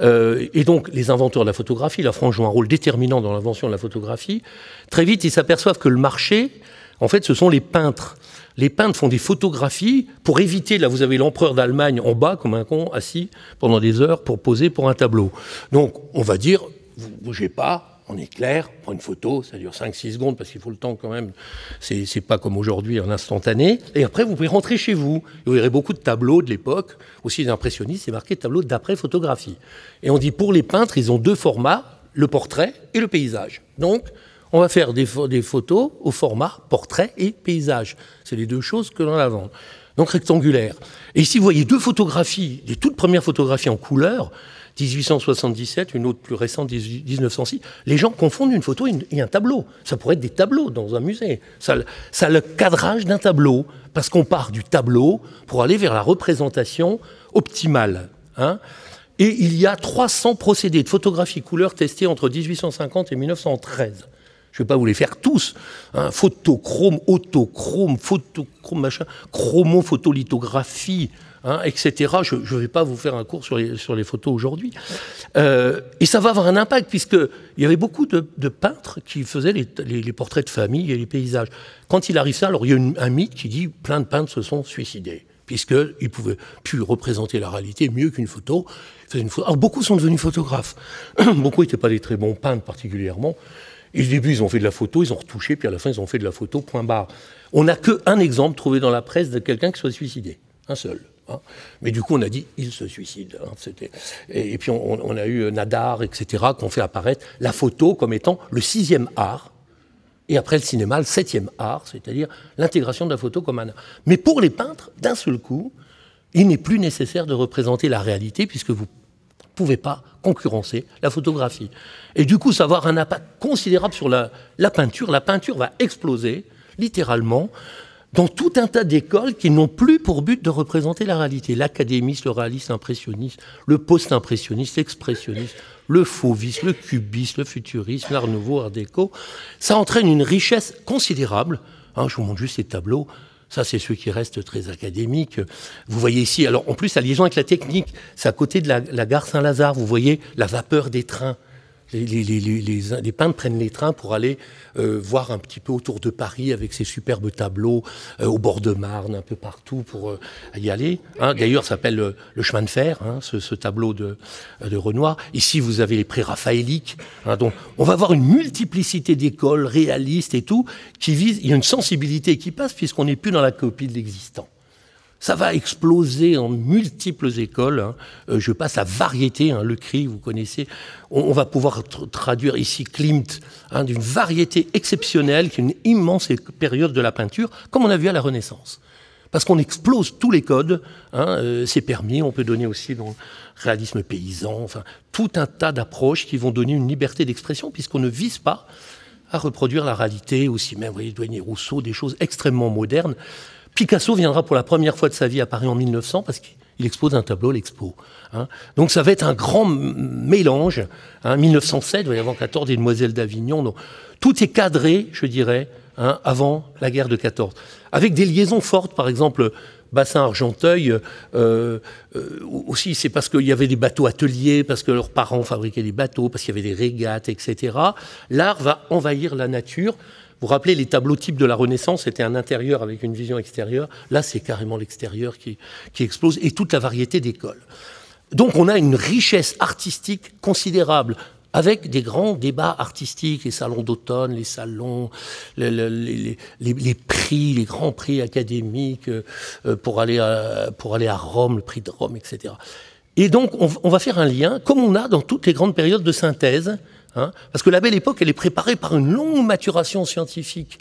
Euh, et donc, les inventeurs de la photographie, la France joue un rôle déterminant dans l'invention de la photographie. Très vite, ils s'aperçoivent que le marché, en fait, ce sont les peintres. Les peintres font des photographies pour éviter, là vous avez l'empereur d'Allemagne en bas comme un con, assis pendant des heures pour poser pour un tableau. Donc on va dire, vous bougez pas, on est clair, on prend une photo, ça dure 5-6 secondes parce qu'il faut le temps quand même, c'est pas comme aujourd'hui en instantané. Et après, vous pouvez rentrer chez vous. Vous verrez beaucoup de tableaux de l'époque, aussi des impressionnistes, c'est marqué tableau d'après photographie. Et on dit pour les peintres, ils ont deux formats, le portrait et le paysage. Donc, on va faire des, photos au format portrait et paysage. C'est les deux choses que l'on a donc rectangulaire. Et ici, vous voyez deux photographies, des toutes premières photographies en couleur. 1877, une autre plus récente, 1906. Les gens confondent une photo et, un tableau. Ça pourrait être des tableaux dans un musée. Ça, le cadrage d'un tableau, parce qu'on part du tableau pour aller vers la représentation optimale. Hein. et il y a 300 procédés de photographie couleur testés entre 1850 et 1913. Je ne vais pas vous les faire tous. Hein. photochrome, autochrome, photochrome, machin, chromophotolithographie, hein, etc. Je ne vais pas vous faire un cours sur les, sur les photos aujourd'hui. Euh, et ça va avoir un impact, puisqu'il y avait beaucoup de, de peintres qui faisaient les, les, portraits de famille et les paysages. Quand il arrive ça, alors il y a un mythe qui dit plein de peintres se sont suicidés puisqu'ils ne pouvaient plus représenter la réalité mieux qu'une photo. Une Alors beaucoup sont devenus photographes. *clears throat* beaucoup n'étaient pas des très bons peintres particulièrement. Et au début, ils ont fait de la photo, ils ont retouché, puis à la fin, ils ont fait de la photo, point barre. On n'a qu'un exemple trouvé dans la presse de quelqu'un qui soit suicidé. Un seul. Hein. Mais du coup, on a dit, il se suicide. Hein. c'était... Et, puis, on, a eu Nadar, etc., qu'on fait apparaître la photo comme étant le sixième art, et après le cinéma, le septième art, c'est-à-dire l'intégration de la photo comme un art. Mais pour les peintres, d'un seul coup, il n'est plus nécessaire de représenter la réalité, puisque vous pouvez pas concurrencer la photographie. Et du coup, ça va avoir un impact considérable sur la, la peinture. La peinture va exploser, littéralement dans tout un tas d'écoles qui n'ont plus pour but de représenter la réalité. L'académiste, le réaliste impressionniste, le post-impressionniste, l'expressionniste, le fauviste, le cubiste, le futuriste, l'art nouveau, l'art déco. Ça entraîne une richesse considérable. Hein, je vous montre juste ces tableaux. Ça, c'est ceux qui restent très académiques. Vous voyez ici, alors en plus, la liaison avec la technique, c'est à côté de la gare Saint-Lazare. Vous voyez la vapeur des trains. Les, les, peintres prennent les trains pour aller euh, voir un petit peu autour de Paris avec ces superbes tableaux euh, au bord de Marne, un peu partout pour euh, y aller. Hein. D'ailleurs, ça s'appelle le, chemin de fer, hein, ce, tableau de, de, Renoir. Ici, vous avez les pré-raphaéliques. Hein, donc, on va voir une multiplicité d'écoles réalistes et tout qui vise. Il y a une sensibilité qui passe puisqu'on n'est plus dans la copie de l'existant. Ça va exploser en multiples écoles. Hein. Euh, je passe à variété, hein, le cri, vous connaissez. On, va pouvoir traduire ici Klimt hein, d'une variété exceptionnelle, qui est une immense période de la peinture, comme on a vu à la Renaissance. Parce qu'on explose tous les codes, euh, c'est permis, on peut donner aussi dans le réalisme paysan, enfin, tout un tas d'approches qui vont donner une liberté d'expression, puisqu'on ne vise pas à reproduire la réalité, aussi même, vous voyez, Douanier Rousseau, des choses extrêmement modernes. Picasso viendra pour la première fois de sa vie à Paris en 1900 parce qu'il expose un tableau à l'expo. Hein. Donc ça va être un grand mélange. Hein. 1907, avant 14 demoiselles d'Avignon. Donc, tout est cadré, je dirais, hein, avant la guerre de 14. Avec des liaisons fortes, par exemple, bassin Argenteuil, euh, euh, aussi c'est parce qu'il y avait des bateaux ateliers, parce que leurs parents fabriquaient des bateaux, parce qu'il y avait des régates, etc. L'art va envahir la nature vous rappelez, les tableaux types de la Renaissance, c'était un intérieur avec une vision extérieure. Là, c'est carrément l'extérieur qui, explose et toute la variété d'écoles. Donc on a une richesse artistique considérable avec des grands débats artistiques, les salons d'automne, les salons, les, prix, les grands prix académiques euh, pour aller à, pour aller à Rome, le prix de Rome, etc. Et donc on va faire un lien, comme on a dans toutes les grandes périodes de synthèse, Hein. Parce que la belle époque, elle est préparée par une longue maturation scientifique.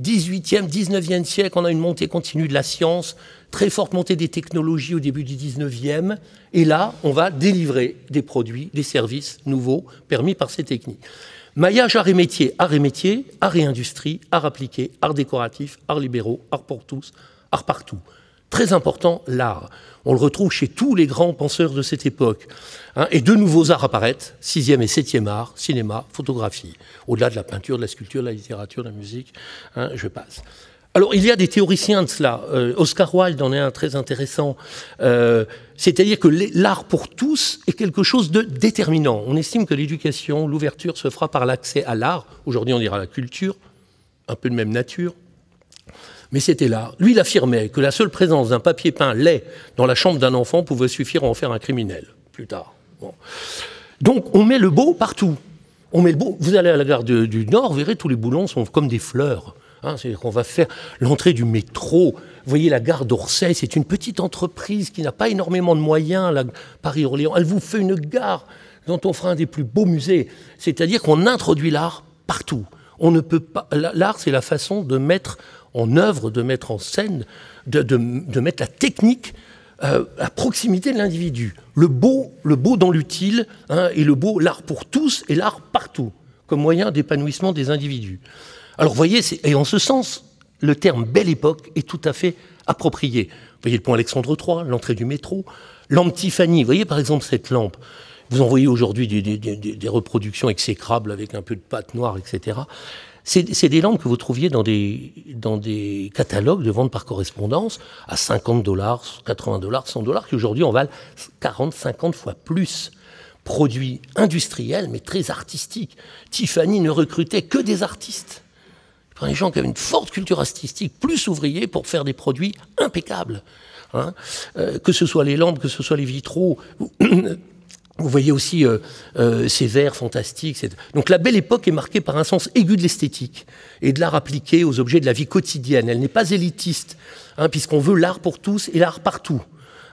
18e, 19e siècle, on a une montée continue de la science, très forte montée des technologies au début du 19e. Et là, on va délivrer des produits, des services nouveaux permis par ces techniques. Maillage art et métier, art et métier, art et industrie, art appliqué, art décoratif, art libéraux, art pour tous, art partout très important, l'art. On le retrouve chez tous les grands penseurs de cette époque. Hein. et de nouveaux arts apparaissent, sixième et septième art, cinéma, photographie. Au-delà de la peinture, de la sculpture, de la littérature, de la musique, hein, je passe. Alors, il y a des théoriciens de cela. Euh, Oscar Wilde en est un très intéressant. Euh, c'est-à-dire que l'art pour tous est quelque chose de déterminant. On estime que l'éducation, l'ouverture se fera par l'accès à l'art. Aujourd'hui, on dira la culture, un peu de même nature mais c'était là. Lui, il affirmait que la seule présence d'un papier peint laid dans la chambre d'un enfant pouvait suffire à en faire un criminel, plus tard. Donc, on met le beau partout. On met le beau. Vous allez à la gare du Nord, vous verrez, tous les boulons sont comme des fleurs. Hein. cest à qu'on va faire l'entrée du métro. Vous voyez, la gare d'Orsay, c'est une petite entreprise qui n'a pas énormément de moyens, Paris-Orléans. Elle vous fait une gare dont on fera un des plus beaux musées. C'est-à-dire qu'on introduit l'art partout. On ne peut pas. L'art, c'est la façon de mettre en œuvre de mettre en scène, de, mettre la technique euh, à proximité de l'individu. Le beau, dans l'utile, hein, et le beau, l'art pour tous et l'art partout, comme moyen d'épanouissement des individus. Alors vous voyez, et en ce sens, le terme belle époque est tout à fait approprié. Vous voyez le pont Alexandre III, l'entrée du métro, lampe vous voyez par exemple cette lampe. Vous en voyez aujourd'hui des reproductions exécrables avec un peu de pâte noire, etc. C'est des lampes que vous trouviez dans des, catalogues de vente par correspondance à 50 dollars, 80 dollars, 100 dollars, qui aujourd'hui en valent 40, 50 fois plus produits industriels, mais très artistiques. Tiffany ne recrutait que des artistes. Les gens qui avaient une forte culture artistique, plus ouvriers, pour faire des produits impeccables. Hein. Euh, que ce soit les lampes, que ce soit les vitraux, *clears throat* Vous voyez aussi euh, euh, ces vers fantastiques. Donc la belle époque est marquée par un sens aigu de l'esthétique et de l'art appliqué aux objets de la vie quotidienne. Elle n'est pas élitiste, hein, puisqu'on veut l'art pour tous et l'art partout.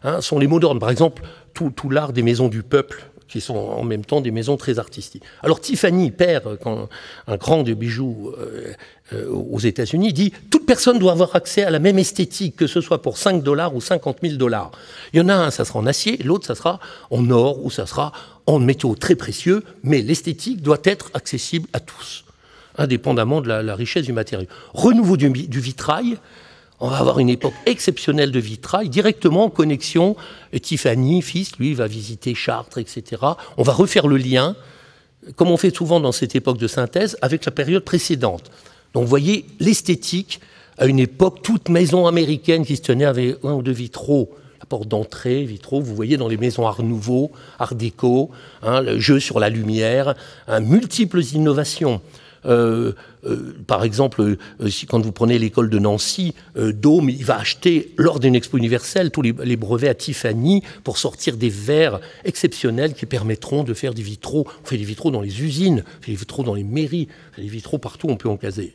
Hein, sont les mots d'ordre. Par exemple, tout l'art des maisons du peuple qui sont en même temps des maisons très artistiques. Alors Tiffany, père, euh, quand un grand de bijoux euh, euh, aux États-Unis, dit toute personne doit avoir accès à la même esthétique, que ce soit pour 5 dollars ou 50 000 dollars. Il y en a un, ça sera en acier, l'autre, ça sera en or ou ça sera en métaux très précieux, mais l'esthétique doit être accessible à tous, indépendamment de la, richesse du matériau. Renouveau du vitrail, on va avoir une époque exceptionnelle de vitrail, directement en connexion. Tiffany, fils, lui, va visiter Chartres, etc. On va refaire le lien, comme on fait souvent dans cette époque de synthèse, avec la période précédente. Donc vous voyez l'esthétique, à une époque, toute maison américaine qui se tenait avec un ou deux vitraux. La porte d'entrée, vitraux, vous voyez dans les maisons Art Nouveau, Art Déco, hein, le jeu sur la lumière, hein, multiples innovations. Euh, euh, par exemple, euh, si, quand vous prenez l'école de Nancy, Dôme, il va acheter, lors d'une expo universelle, tous les, brevets à Tiffany pour sortir des verres exceptionnels qui permettront de faire des vitraux. On fait des vitraux dans les usines, on des vitraux dans les mairies, on des vitraux partout où on peut en caser.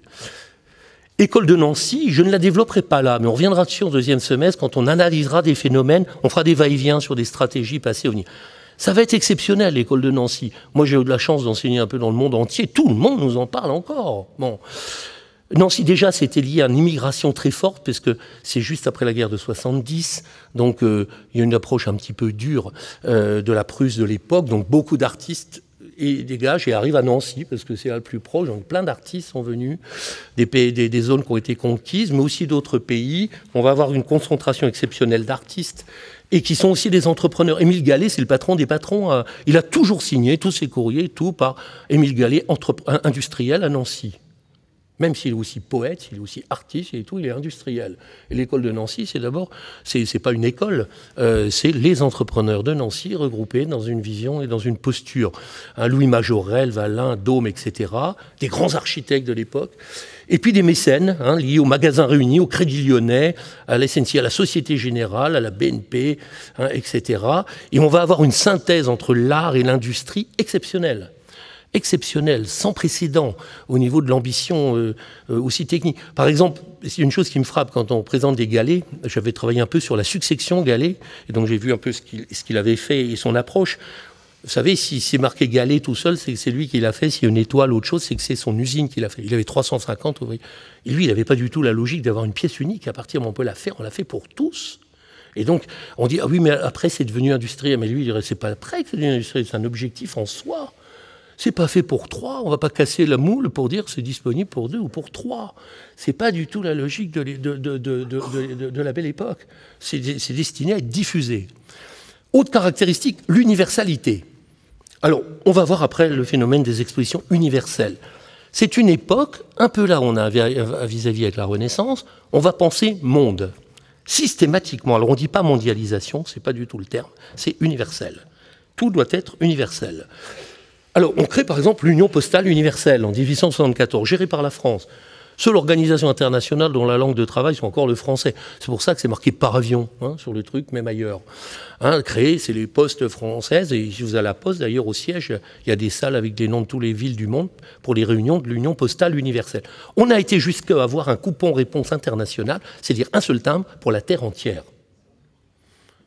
École de Nancy, je ne la développerai pas là, mais on reviendra dessus en deuxième semestre quand on analysera des phénomènes, on fera des va-et-vient sur des stratégies passées au ça va être exceptionnel, l'école de Nancy. Moi, j'ai eu de la chance d'enseigner un peu dans le monde entier. Tout le monde nous en parle encore. Bon. Nancy, déjà, c'était lié à une immigration très forte, parce que c'est juste après la guerre de 70, donc euh, il y a une approche un petit peu dure euh, de la Prusse de l'époque, donc beaucoup d'artistes et dégagent et arrivent à Nancy, parce que c'est la le plus proche, donc plein d'artistes sont venus, des, pays, des, zones qui ont été conquises, mais aussi d'autres pays. On va avoir une concentration exceptionnelle d'artistes et qui sont aussi des entrepreneurs. Émile Gallet, c'est le patron des patrons. Euh, il a toujours signé tous ses courriers, tout par Émile Gallet, industriel à Nancy. Même s'il est aussi poète, s'il est aussi artiste et tout, il est industriel. Et l'école de Nancy, c'est d'abord, c'est pas une école, euh, c'est les entrepreneurs de Nancy regroupés dans une vision et dans une posture. Hein, Louis Majorel, Valin, Dôme, etc., des grands architectes de l'époque, et puis des mécènes hein, liés au magasins réunis, au Crédit Lyonnais, à la à la Société Générale, à la BNP, hein, etc. Et on va avoir une synthèse entre l'art et l'industrie exceptionnelle exceptionnel, sans précédent, au niveau de l'ambition euh, euh, aussi technique. Par exemple, c'est une chose qui me frappe quand on présente des galets. J'avais travaillé un peu sur la succession galet, et donc j'ai vu un peu ce qu'il avait fait et son approche. Vous savez, si c'est marqué Galet tout seul, c'est que c'est lui qui l'a fait. S'il y a une étoile, autre chose, c'est que c'est son usine qui l'a fait. Il avait 350 ouvriers. Et lui, il n'avait pas du tout la logique d'avoir une pièce unique à partir où on peut la faire. On l'a fait pour tous. Et donc, on dit, ah oui, mais après, c'est devenu industriel. Mais lui, il c'est pas après que c'est devenu industriel, c'est un objectif en soi. C'est pas fait pour trois. On va pas casser la moule pour dire c'est disponible pour deux ou pour trois. C'est pas du tout la logique de, de, la belle époque. C'est destiné à être diffusé. Autre caractéristique, l'universalité. Alors, on va voir après le phénomène des expositions universelles. C'est une époque, un peu là où on a vis-à-vis avec la Renaissance, on va penser monde, systématiquement. Alors on ne dit pas mondialisation, c'est pas du tout le terme, c'est universel. Tout doit être universel. Alors, on crée par exemple l'Union postale universelle en 1874, gérée par la France. Seule organisation internationale dont la langue de travail soit encore le français. C'est pour ça que c'est marqué par avion hein, sur le truc, même ailleurs. Hein, créé, c'est les postes françaises. Et si vous allez à la poste, d'ailleurs, au siège, il y a des salles avec des noms de toutes les villes du monde pour les réunions de l'Union postale universelle. On a été jusqu'à avoir un coupon réponse international, c'est-à-dire un seul timbre pour la Terre entière.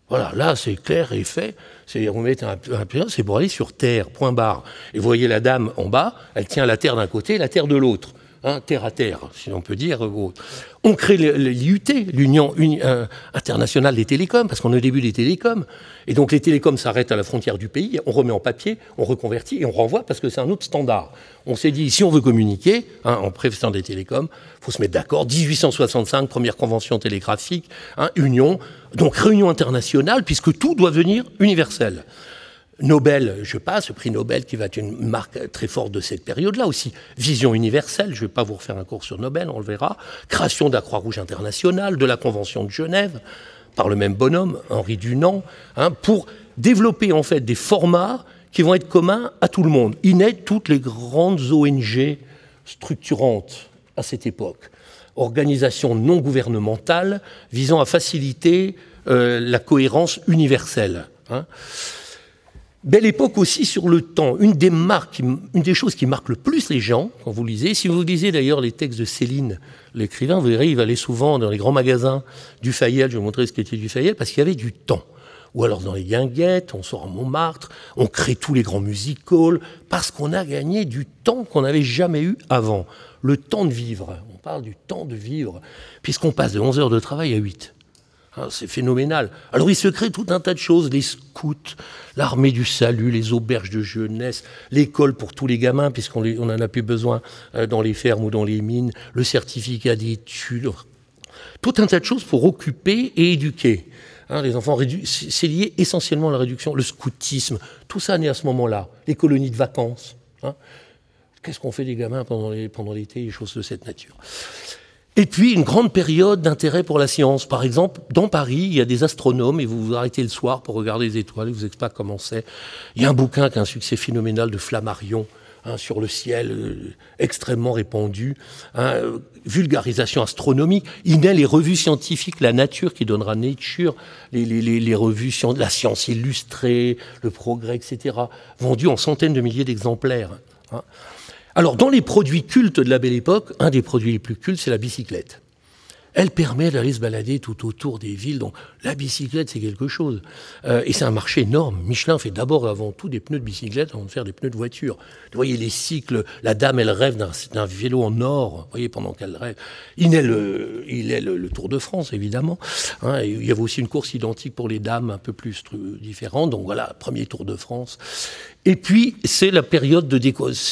Voilà, là, c'est clair et fait. C'est, on un, un c'est pour aller sur Terre, point barre. Et vous voyez la dame en bas, elle tient la Terre d'un côté et la Terre de l'autre. Hein, terre à terre, si on peut dire. Euh, on crée l'IUT, l'Union euh, internationale des télécoms, parce qu'on est au début des télécoms. Et donc les télécoms s'arrêtent à la frontière du pays, on remet en papier, on reconvertit et on renvoie parce que c'est un autre standard. On s'est dit, si on veut communiquer, hein, en prévenant des télécoms, il faut se mettre d'accord. 1865, première convention télégraphique, hein, Union, donc réunion internationale, puisque tout doit venir universel. Nobel, je passe, prix Nobel qui va être une marque très forte de cette période-là aussi. Vision universelle, je ne vais pas vous refaire un cours sur Nobel, on le verra. Création de la Croix-Rouge internationale, de la Convention de Genève, par le même bonhomme, Henri Dunant, hein, pour développer en fait des formats qui vont être communs à tout le monde. naît toutes les grandes ONG structurantes à cette époque. Organisations non gouvernementales visant à faciliter euh, la cohérence universelle. Hein. Belle époque aussi sur le temps. Une des marques, une des choses qui marque le plus les gens quand vous lisez, si vous lisez d'ailleurs les textes de Céline, l'écrivain, vous verrez, il va aller souvent dans les grands magasins du Fayel, je vais vous montrer ce qu'était du Fayel, parce qu'il y avait du temps. Ou alors dans les guinguettes, on sort à Montmartre, on crée tous les grands music parce qu'on a gagné du temps qu'on n'avait jamais eu avant. Le temps de vivre. On parle du temps de vivre, puisqu'on passe de 11 heures de travail à 8. Ah, c'est phénoménal. Alors il se crée tout un tas de choses, les scouts, l'armée du salut, les auberges de jeunesse, l'école pour tous les gamins, puisqu'on n'en en a plus besoin euh, dans les fermes ou dans les mines, le certificat d'études, tout un tas de choses pour occuper et éduquer. Hein, les enfants, c'est lié essentiellement à la réduction, le scoutisme, tout ça naît à ce moment-là, les colonies de vacances. Hein. Qu'est-ce qu'on fait des gamins pendant l'été, pendant les choses de cette nature et puis une grande période d'intérêt pour la science. Par exemple, dans Paris, il y a des astronomes et vous vous arrêtez le soir pour regarder les étoiles, et vous savez pas comment c'est. Il y a un bouquin qui a un succès phénoménal de Flammarion. Hein, sur le ciel euh, extrêmement répandu, hein, euh, vulgarisation astronomique. Il naît les revues scientifiques, la nature qui donnera Nature, les, les, les, la science illustrée, le progrès, etc., vendues en centaines de milliers d'exemplaires. Hein. Alors, dans les produits cultes de la Belle Époque, un des produits les plus cultes, c'est la bicyclette. Elle permet d'aller se balader tout autour des villes. Donc la bicyclette, c'est quelque chose. Euh, et c'est un marché énorme. Michelin fait d'abord et avant tout des pneus de bicyclette avant de faire des pneus de voiture. Vous voyez les cycles. La dame, elle rêve d'un vélo en or. Vous voyez, pendant qu'elle rêve. Il est le, Tour de France, évidemment. Hein, il y avait aussi une course identique pour les dames, un peu plus différente. Donc voilà, premier Tour de France. Et puis, c'est la, période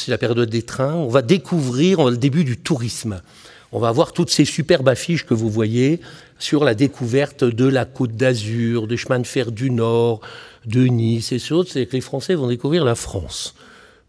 la période des trains. On va découvrir le début du tourisme on va voir toutes ces superbes affiches que vous voyez sur la découverte de la Côte d'Azur, des chemins de fer du Nord, de Nice et sur autres. C'est que les Français vont découvrir la France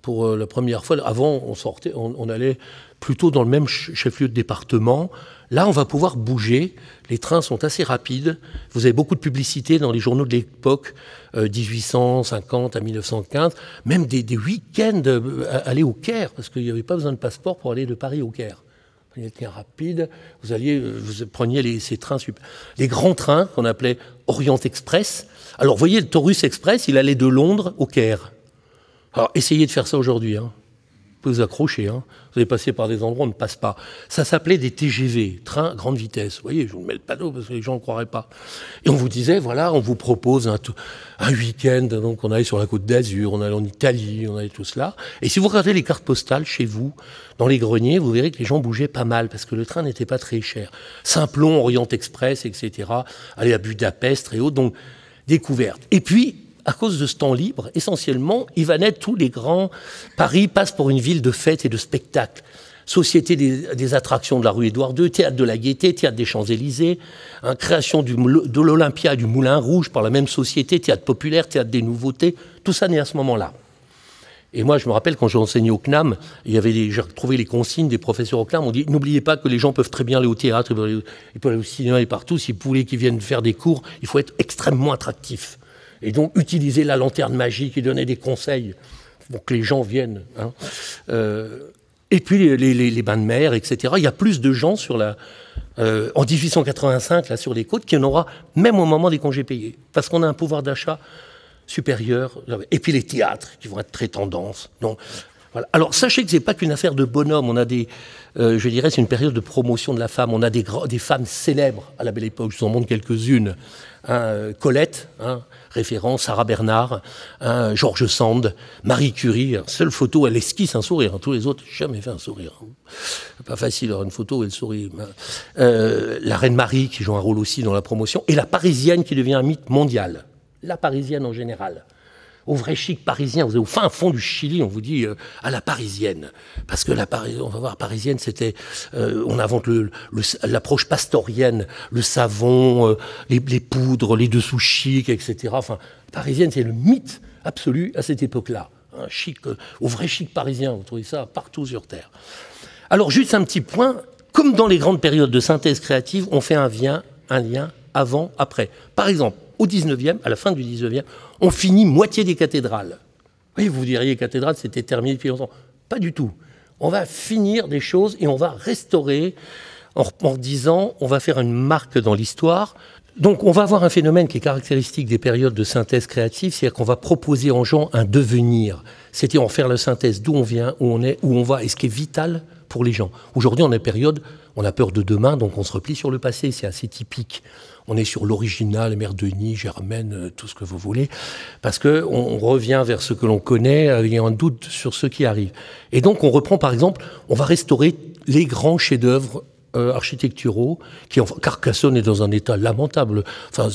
pour euh, la première fois. Avant, on sortait, on, allait plutôt dans le même chef-lieu de département. Là, on va pouvoir bouger. Les trains sont assez rapides. Vous avez beaucoup de publicité dans les journaux de l'époque, 1850 euh, à 1915. Même des, week-ends, euh, aller au Caire, parce qu'il n'y avait pas besoin de passeport pour aller de Paris au Caire prenez le train rapide, vous alliez, euh, vous preniez les, ces trains, les grands trains qu'on appelait Orient Express. Alors, vous voyez, le Taurus Express, il allait de Londres au Caire. Alors, essayez de faire ça aujourd'hui. Hein pouvez vous accrocher. Hein. Vous allez passer par des endroits où on ne passe pas. Ça s'appelait des TGV, trains grande vitesse. Vous voyez, je vous mets le panneau parce que les gens ne croiraient pas. Et on vous disait, voilà, on vous propose un, un week-end. Donc, on allait sur la côte d'Azur, on allait en Italie, on allait tout cela. Et si vous regardez les cartes postales chez vous, dans les greniers, vous verrez que les gens bougeaient pas mal parce que le train n'était pas très cher. Simplon, Orient Express, etc. Aller à Budapest et haut. Donc, découverte. Et puis, à cause de ce temps libre, essentiellement, naître tous les grands, Paris passe pour une ville de fêtes et de spectacles. Société des, attractions de la rue Édouard II, théâtre de la gaieté, théâtre des Champs-Élysées, création de l'Olympia et du Moulin Rouge par la même société, théâtre populaire, théâtre des nouveautés, tout ça naît à ce moment-là. Et moi, je me rappelle quand j'ai enseigné au CNAM, il y avait j'ai retrouvé les consignes des professeurs au CNAM, on dit n'oubliez pas que les gens peuvent très bien aller au théâtre, ils peuvent aller au cinéma et partout, si vous qu'ils viennent faire des cours, il faut être extrêmement attractif et donc utiliser la lanterne magique et donner des conseils pour que les gens viennent. Hein. Euh, et puis les, bains de mer, etc. Il y a plus de gens sur la, euh, en 1885 là, sur les côtes qu'il en aura même au moment des congés payés, parce qu'on a un pouvoir d'achat supérieur. Et puis les théâtres qui vont être très tendance. Donc, Alors sachez que ce c'est pas qu'une affaire de bonhomme. On a des, euh, je dirais, c'est une période de promotion de la femme. On a des, des femmes célèbres à la Belle Époque. Je vous en montre quelques-unes. Hein, Colette, hein, référence, Sarah Bernard, hein, Georges Sand, Marie Curie. Seule photo, elle esquisse un sourire. Hein. Tous les autres, jamais fait un sourire. Hein. Pas facile une photo où elle sourit. la Reine Marie, qui joue un rôle aussi dans la promotion, et la Parisienne, qui devient un mythe mondial. La Parisienne en général au vrai chic parisien. Vous êtes au fin fond du Chili, on vous dit euh, à la parisienne. Parce que la parisienne, on va voir, parisienne, c'était, euh, on invente l'approche le, pastorienne, le savon, euh, les, poudres, les dessous chics, etc. Enfin, parisienne, c'est le mythe absolu à cette époque-là. Un chic, au vrai chic parisien, vous trouvez ça partout sur Terre. Alors, juste un petit point. Comme dans les grandes périodes de synthèse créative, on fait un, lien, un lien avant, après. Par exemple, au 19e, à la fin du 19e, on finit moitié des cathédrales. Oui, vous diriez, cathédrale, c'était terminé depuis longtemps. Pas du tout. On va finir des choses et on va restaurer en, en disant, on va faire une marque dans l'histoire. Donc on va avoir un phénomène qui est caractéristique des périodes de synthèse créative, c'est-à-dire qu'on va proposer aux gens un devenir, c'est-à-dire en faire la synthèse d'où on vient, où on est, où on va, et ce qui est vital pour les gens. Aujourd'hui, on est période on a peur de demain, donc on se replie sur le passé. C'est assez typique. On est sur l'original, Mère Denis, Germaine, euh, tout ce que vous voulez, parce que on revient vers ce que l'on connaît, euh, il a un doute sur ce qui arrive. Et donc on reprend, par exemple, on va restaurer les grands chefs-d'œuvre euh, architecturaux qui Carcassonne est dans un état lamentable. Enfin,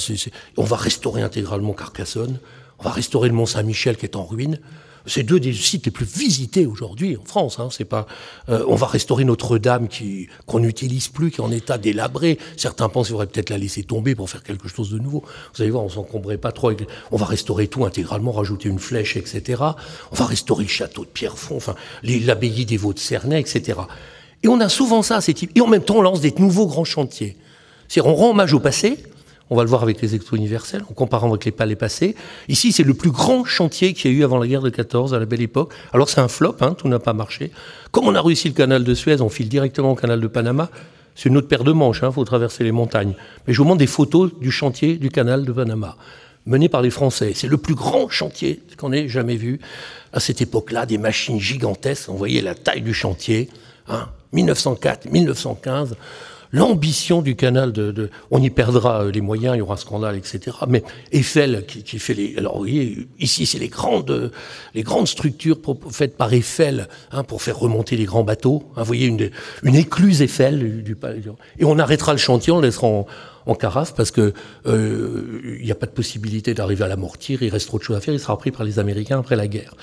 on va restaurer intégralement Carcassonne. On va restaurer le Mont Saint-Michel qui est en ruine. C'est deux des sites les plus visités aujourd'hui en France. Hein. c'est pas, euh, on va restaurer Notre-Dame qui qu'on n'utilise plus, qui est en état délabré. Certains pensent qu'il faudrait peut-être la laisser tomber pour faire quelque chose de nouveau. Vous allez voir, on s'encombrerait pas trop. on va restaurer tout intégralement, rajouter une flèche, etc. On va restaurer le château de Pierrefonds, enfin l'abbaye des Vaux de Cernay, etc. Et on a souvent ça, ces types. Et en même temps, on lance des nouveaux grands chantiers. C'est-à-dire, on rend hommage au passé, on va le voir avec les expos universels, en comparant avec les palais passés. Ici, c'est le plus grand chantier qu'il y a eu avant la guerre de 14, à la belle époque. Alors c'est un flop, hein, tout n'a pas marché. Comme on a réussi le canal de Suez, on file directement au canal de Panama. C'est une autre paire de manches, il hein, faut traverser les montagnes. Mais je vous montre des photos du chantier du canal de Panama, mené par les Français. C'est le plus grand chantier qu'on ait jamais vu. À cette époque-là, des machines gigantesques, on voyait la taille du chantier. 1904, hein, 1915 l'ambition du canal de, On y perdra euh, les moyens, il y aura un scandale, etc. Mais Eiffel, qui, fait les... Alors, vous voyez, ici, c'est les grandes, les grandes structures faites par Eiffel hein, pour faire remonter les grands bateaux. Hein, vous voyez, une, une écluse Eiffel. Du, et on arrêtera le chantier, on laissera en carafe parce que euh, il n'y a pas de possibilité d'arriver à l'amortir. Il reste trop de choses à faire. Il sera pris par les Américains après la guerre.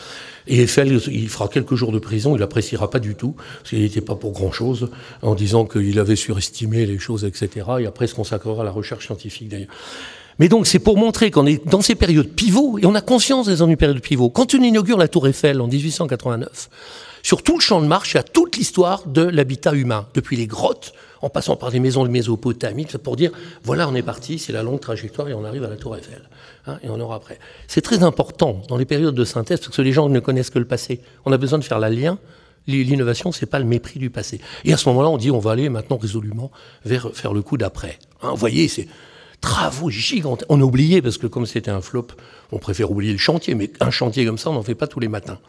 Et Eiffel, il fera quelques jours de prison. Il n'appréciera pas du tout parce qu'il n'était pas pour grand chose en disant qu'il avait surestimé les choses, etc. Et après, il se consacrera à la recherche scientifique d'ailleurs. Mais donc, c'est pour montrer qu'on est dans ces périodes pivots, et on a conscience des ennuis périodes pivots. Quand on inaugure la Tour Eiffel en 1889, sur tout le champ de marche et à toute l'histoire de l'habitat humain, depuis les grottes, en passant par les maisons de Mésopotamie, pour dire voilà, on est parti, c'est la longue trajectoire et on arrive à la Tour Eiffel. Hein, et on aura après. C'est très important dans les périodes de synthèse, parce que les gens ne connaissent que le passé. On a besoin de faire la lien. L'innovation, n'est pas le mépris du passé. Et à ce moment-là, on dit on va aller maintenant résolument vers faire le coup d'après. Hein. vous voyez, c'est travaux gigantesques. On a parce que comme c'était un flop, on préfère oublier le chantier, mais un chantier comme ça, on n'en fait pas tous les matins.